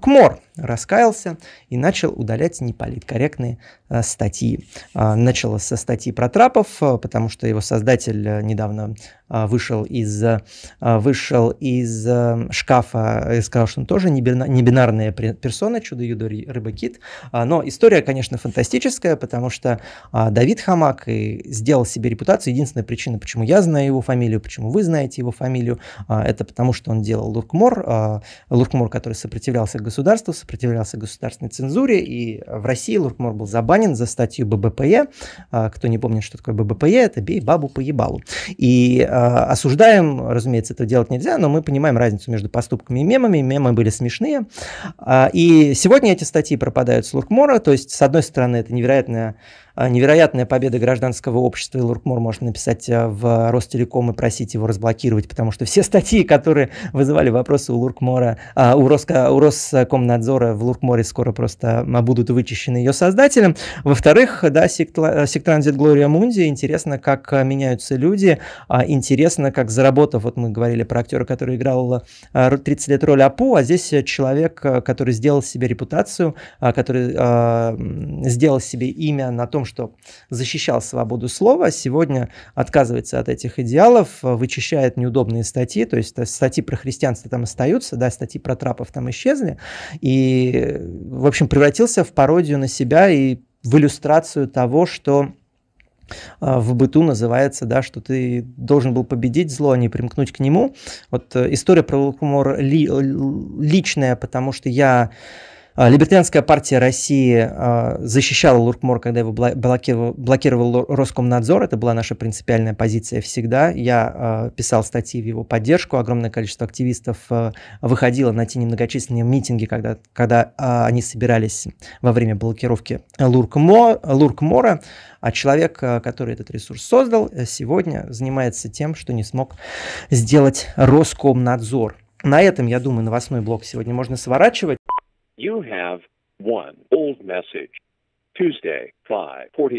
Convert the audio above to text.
Кмор. раскаялся и начал удалять неполиткорректные э, статьи. Э, начал со статьи про Трапов, э, потому что его создатель э, недавно э, вышел из, э, вышел из шкафа и сказал, что он тоже не бинарная персона, чудо-юдо рыбакит, кит а, Но история, конечно, фантастическая, потому что а, Давид Хамак и сделал себе репутацию. Единственная причина, почему я знаю его фамилию, почему вы знаете его фамилию, это потому что он делал Луркмор, Луркмор, который сопротивлялся государству, сопротивлялся государственной цензуре, и в России Луркмор был забанен за статью ББПЕ. А, кто не помнит, что такое ББПЕ, это «бей бабу по ебалу». И а, осуждаем, разумеется, это делать нельзя, но мы понимаем разницу между поступками и мемами. Мемы были смешные. А, и сегодня эти статьи пропадают с Луркмора, то есть, с одной стороны, это невероятная а, невероятная победа гражданского общества, и Лурк может написать э, в Ростелеком и просить его разблокировать, потому что все статьи, которые вызывали вопросы у Луркмора, а, у, Роско, у Роскомнадзора в Луркморе скоро просто будут вычищены ее создателем. Во-вторых, да, Сектранзит э, Глория Мунди, интересно, как э, меняются люди, а, интересно, как заработав, вот мы говорили про актера, который играл 30 лет роль Апу, а здесь человек, который сделал себе репутацию, который сделал себе имя на том, что защищал свободу слова, сегодня отказывается от этих идеалов, э, вычищает неудобные статьи, то есть э, статьи про христианство там остаются, да, статьи про трапов там исчезли, и, в общем, превратился в пародию на себя и в иллюстрацию того, что э, в быту называется, да, что ты должен был победить зло, а не примкнуть к нему. Вот история про Лукумор ли, личная, потому что я а, Либертарианская партия России а, защищала Луркмор, когда его блокировал, блокировал Роскомнадзор. Это была наша принципиальная позиция всегда. Я а, писал статьи в его поддержку. Огромное количество активистов выходило на те немногочисленные митинги, когда, когда они собирались во время блокировки Луркмо, Луркмора. А человек, который этот ресурс создал, э, сегодня занимается тем, что не смог сделать Роскомнадзор. На этом, я думаю, новостной блок сегодня можно сворачивать. You have one old message. Tuesday, 540.